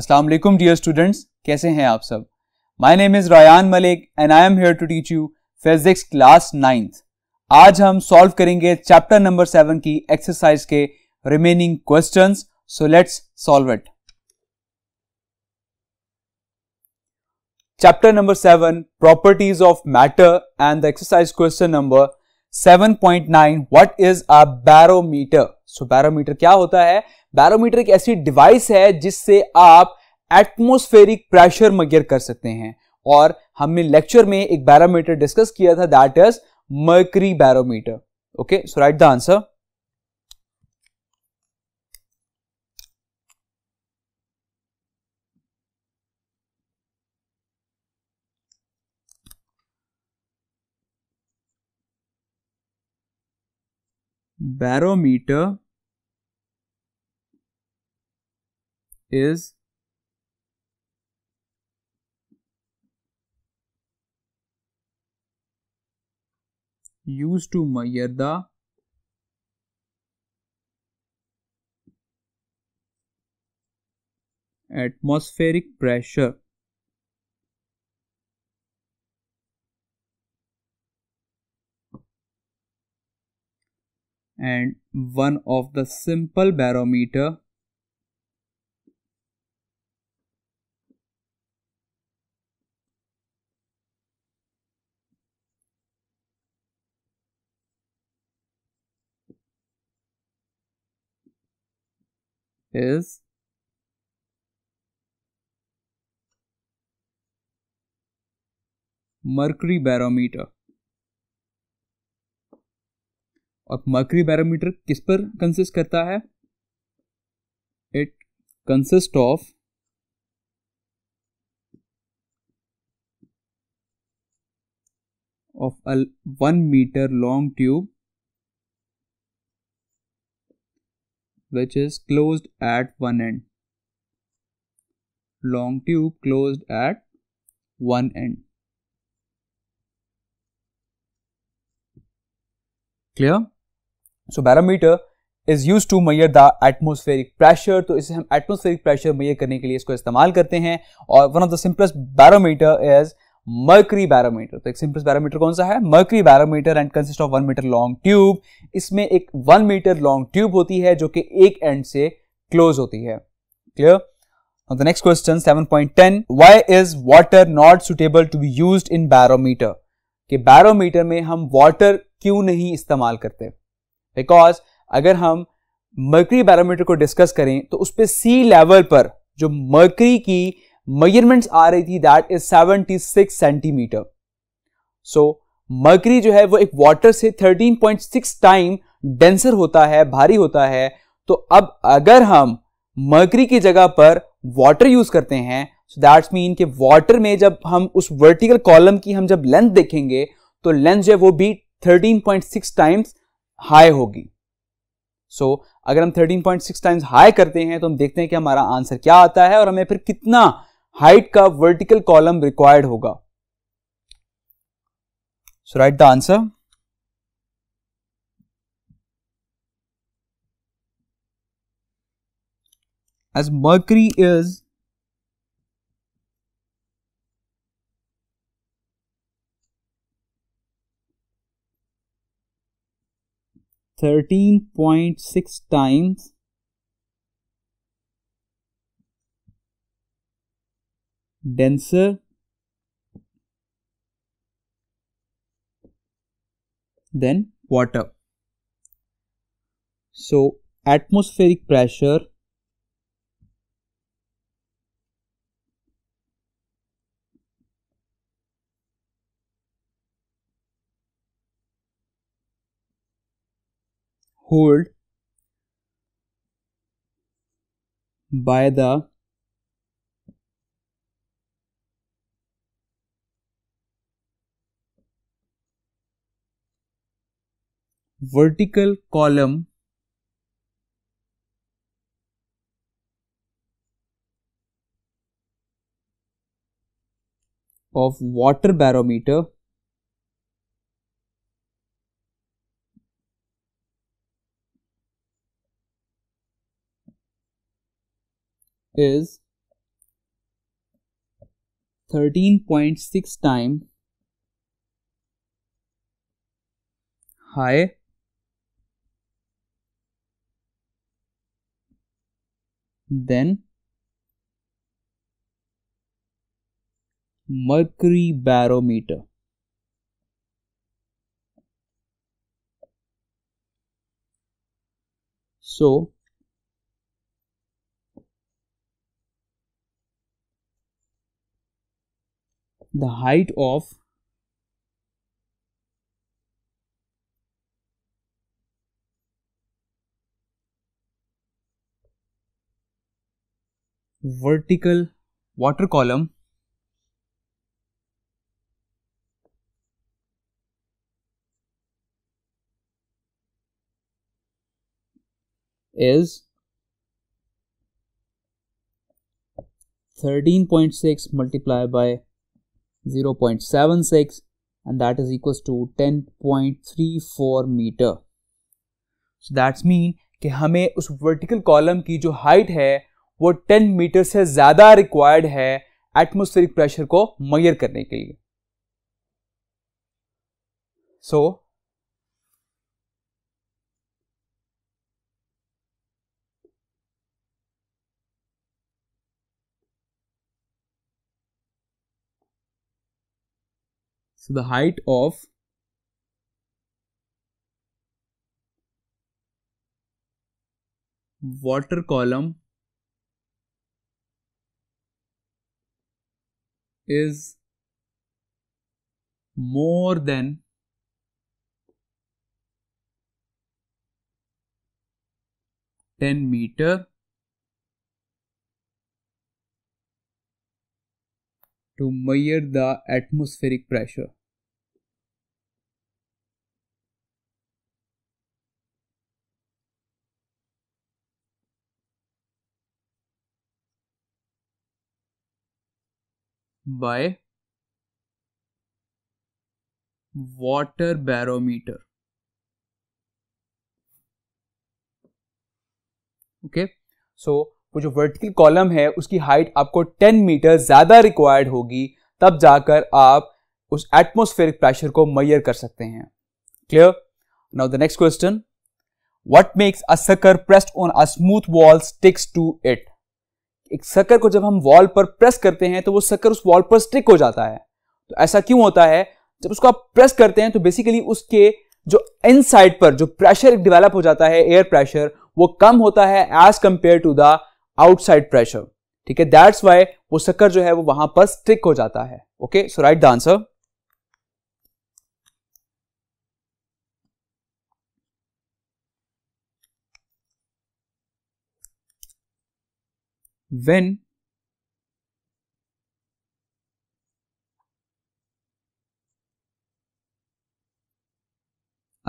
अस्सलाम वालेकुम dear students कैसे हैं आप सब my name is Rayan Malik and I am here to teach you physics class ninth आज हम सॉल्व करेंगे चैप्टर नंबर सेवन की एक्सरसाइज के remaining question so let's solve it chapter number seven properties of matter and the exercise question number 7.9 what is a barometer so barometer क्या होता है barometer एक ऐसी डिवाइस है जिससे आप एटमोस्फेरिक प्रेशर मगियर कर सकते हैं और हमने लेक्चर में एक बैरोमीटर डिस्कस किया था that is mercury barometer okay so write the answer barometer is used to measure the atmospheric pressure and one of the simple barometer is mercury barometer और मर्करी बैरोमीटर किस पर consist करता है it consist of of a one metre long tube which is close at one end long tube close at one end clear so barometer is use to measure the atmospheric pressure तो इसे हम atmospheric pressure मैयर करने के लिए इसको इस्तेमाल करते हैं और one of the simplest barometer is mercury barometer तो एक सिंपल बैरोमीटर कौन सा है mercury barometer and consist of one metre long tube इसमें एक वन मीटर लॉन्ग ट्यूब होती है जो कि एक एंड से क्लोज होती है clear next question next point ten why is water not suitable to be use in barometer कि बैरोमीटर में हम वाटर क्यों नहीं इस्तेमाल करते बिकॉज अगर हम मर्करी बैरोमीटर को डिस्कस करें तो उस पर सी लेवल पर जो मर्करी की मेजरमेंट्स आ रही थी that is 76 centimetre so mercury जो है वो एक वाटर से 13.6 टाइम डेंसर होता है भारी होता है तो अब अगर हम मर्करी की जगह पर वाटर यूज करते हैं सो दैट्स मीन कि वाटर में जब हम उस वर्टिकल कॉलम की हम जब लेंथ देखेंगे तो लेंथ जो है वो भी 13.6 टाइम्स हाई होगी सो so, अगर हम 13.6 टाइम्स हाई करते हैं तो हम देखते हैं कि हमारा आंसर क्या आता है और हमें फिर कितना हाइट का वर्टिकल कॉलम रिक्वायर्ड होगा so write the answer as mercury is 13.6 times denser than water. So atmospheric pressure hold by the vertical column of water barometer is 13.6 times high than mercury barometer so the height of vertical water column is 13.6 multiplied by 0.76 and that is equals to 10.34 meter. So that's mean कि हमें उस vertical column की जो height है वो 10 metre से ज़्यादा required है एटमोस्फेरिक प्रेशर को मैयर करने के लिए सो so, So the height of water column is more than ten meter to measure the atmospheric pressure. by water barometer okay so वो जो वर्टिकल कॉलम है उसकी हाइट आपको 10 मीटर ज़्यादा रिक्वायर्ड होगी तब जाकर आप उस एटमोस्फेरिक प्रेशर को मैयर कर सकते हैं clear now the next question what makes a sucker pressed on a smooth wall sticks to it एक सकर को जब हम वॉल पर प्रेस करते हैं तो वो सकर उस वॉल पर स्टिक हो जाता है तो ऐसा क्यों होता है जब उसको आप प्रेस करते हैं तो बेसिकली उसके जो इन साइड पर जो प्रेशर डिवेलप हो जाता है एयर प्रेशर वो कम होता है as compared to the outside pressure ठीक है दैट्स वाई वो सक्कर जो है वो वहां पर स्टिक हो जाता है okay so write the answer when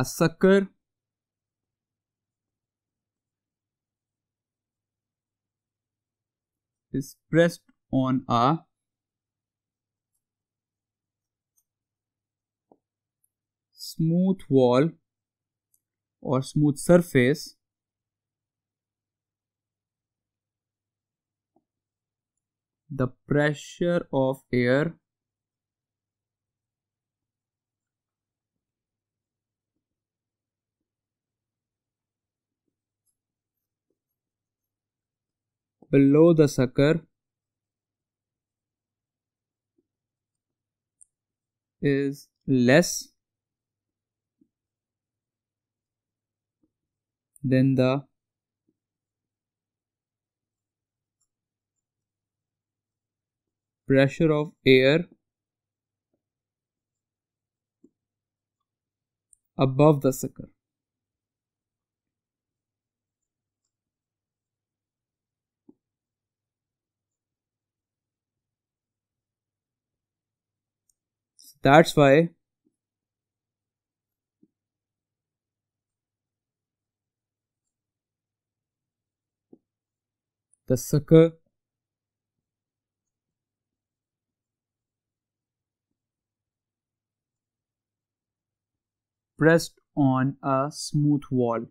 a sucker is pressed on a smooth wall or smooth surface the pressure of air below the sucker is less than the pressure of air above the sucker. That's why the sucker pressed on a smooth wall.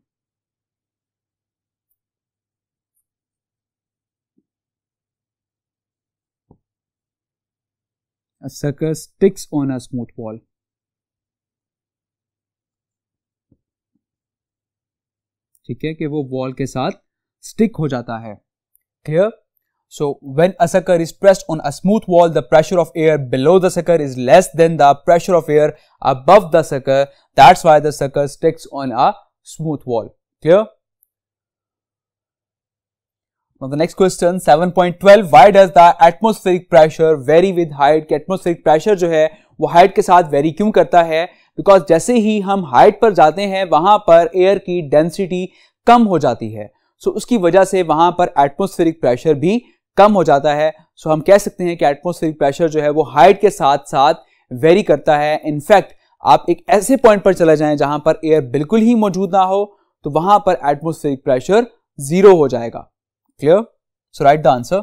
A sucker sticks on a smooth wall. ठीक है कि वो wall के साथ stick हो जाता है clear so when a sucker is pressed on a smooth wall the pressure of air below the sucker is less than the pressure of air above the sucker that's why the sucker sticks on a smooth wall clear Now the next question 7.12 why does the atmospheric pressure vary with height कि atmospheric pressure जो है वो height के साथ very क्यों करता है because जैसे ही हम हाइट पर जाते हैं वहां पर एयर की डेंसिटी कम हो जाती है सो so, उसकी वजह से वहां पर एटमोस्फेरिक प्रेशर भी कम हो जाता है सो so, हम कह सकते हैं कि एटमोस्फेरिक प्रेशर जो है वो हाइट के साथ साथ वेरी करता है इनफैक्ट आप एक ऐसे पॉइंट पर चले जाएं जहां पर एयर बिल्कुल ही मौजूद ना हो तो वहां पर एटमोस्फेरिक प्रेशर जीरो हो जाएगा Clear? So, write the answer.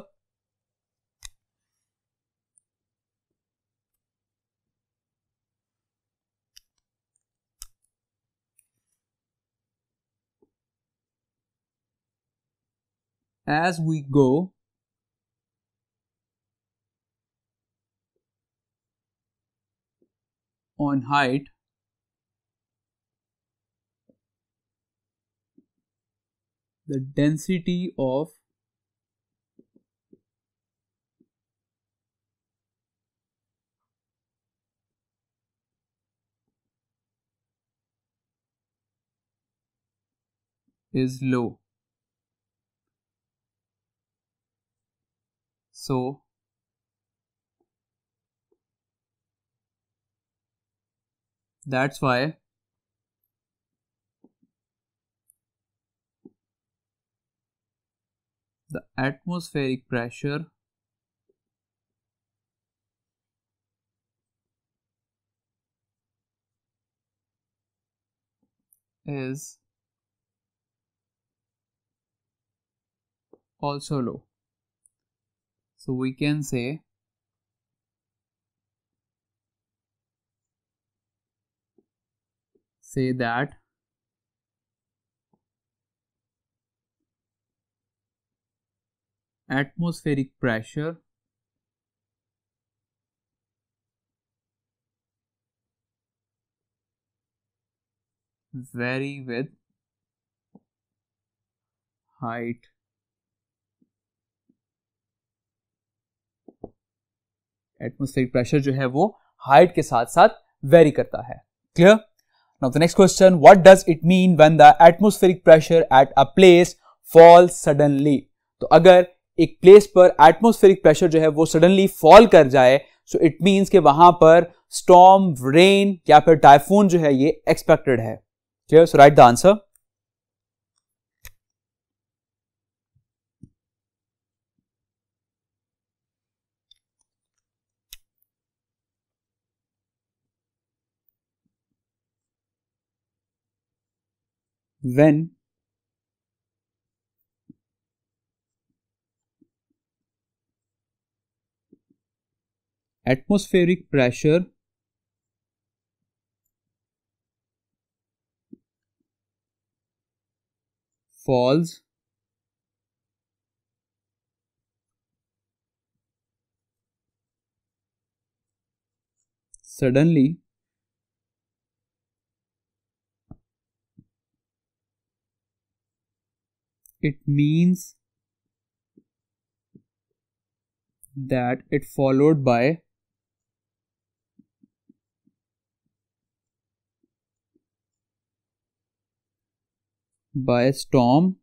As we go, on height the density of is low. So, that's why the atmospheric pressure is also low so we can say say that atmospheric pressure vary with height atmospheric pressure जो है वो height के साथ साथ vary करता है clear now the next question what does it mean when the atmospheric pressure at a place fall suddenly तो अगर एक प्लेस पर एटमोस्फेरिक प्रेशर जो है वो सडनली फॉल कर जाए सो इट मीन्स कि वहां पर स्टॉम रेन या फिर टाइफून जो है ये एक्सपेक्टेड है clear so write the answer when atmospheric pressure falls suddenly it means that it followed by by storm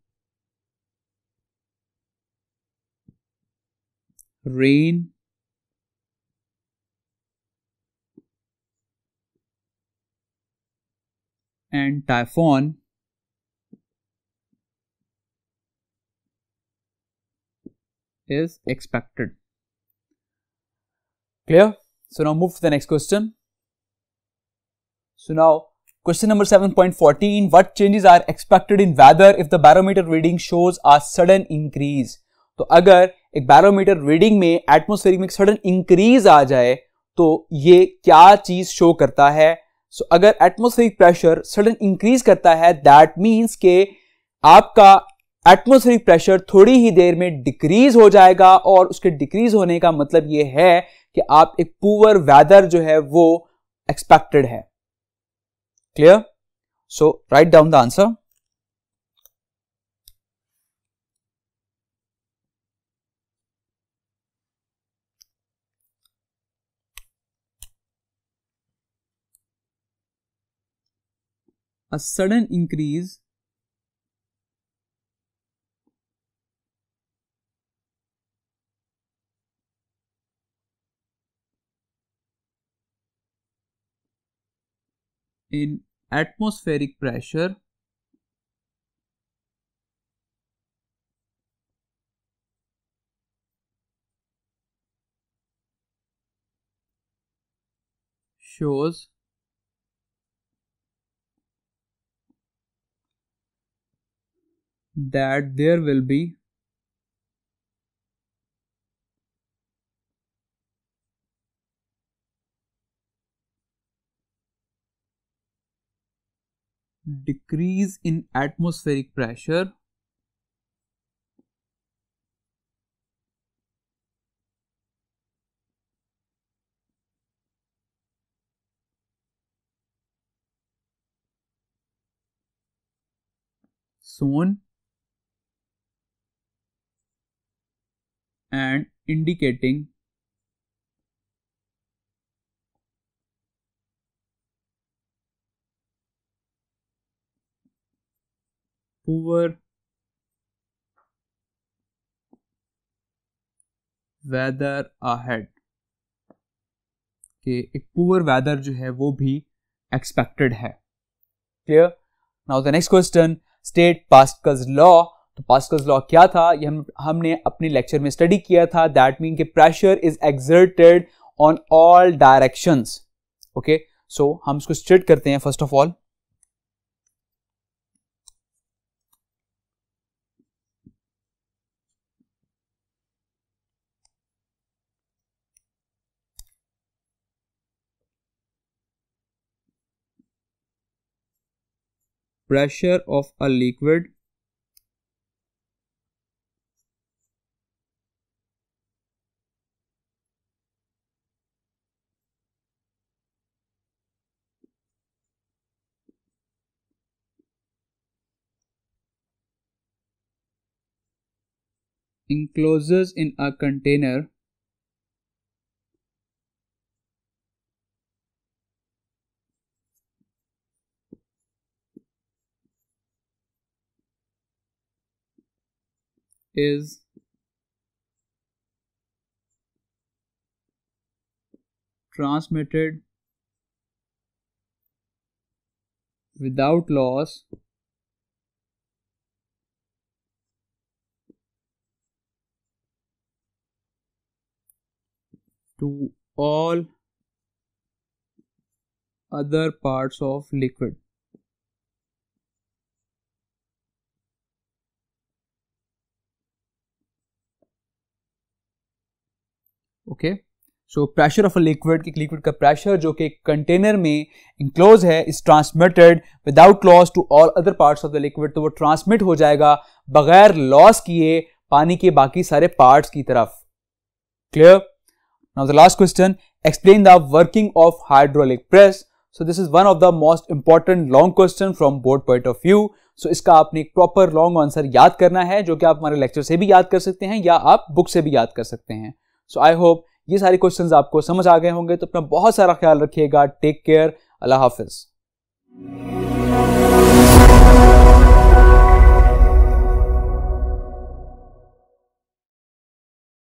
rain and typhoon is expected. Clear? So now move to the next question. So now question number 7.14, what changes are expected in weather if the barometer reading shows a sudden increase? to अगर एक barometer reading में atmospheric में sudden increase आ जाए तो ये क्या चीज शो करता है so so, agar atmospheric pressure sudden increase karta hai that means ke aapka atmospheric pressure थोड़ी ही देर में डिक्रीज हो जाएगा और उसके डिक्रीज होने का मतलब यह है कि आप एक पुअर वेदर जो है वो एक्सपेक्टेड है clear so write down the answer a sudden increase in atmospheric pressure shows that there will be decrease in atmospheric pressure soon and indicating poor weather ahead के एक पुअर वेदर जो है वो भी एक्सपेक्टेड है clear now the next question state Pascal's law तो Pascal's law क्या था ये हम हमने अपने लेक्चर में स्टडी किया था दैट मीन के pressure is exerted on all directions okay so हम इसको स्टेट करते हैं first of all pressure of a liquid encloses in a container is transmitted without loss to all other parts of liquid okay so pressure of a liquid कि liquid का pressure जो कि container में enclose है is transmitted without loss to all other parts of the liquid तो वो transmit हो जाएगा बगैर लॉस किए पानी के बाकी सारे पार्ट्स की तरफ clear now the last question explain the working of hydraulic press so this is one of the most important long question from board point of view so इसका आपने एक प्रॉपर लॉन्ग आंसर याद करना है जो कि आप हमारे लेक्चर से भी याद कर सकते हैं या आप बुक से भी याद कर सकते हैं सो आई होप ये सारे क्वेश्चंस आपको समझ आ गए होंगे तो अपना बहुत सारा ख्याल रखिएगा टेक केयर अल्लाह हाफिज़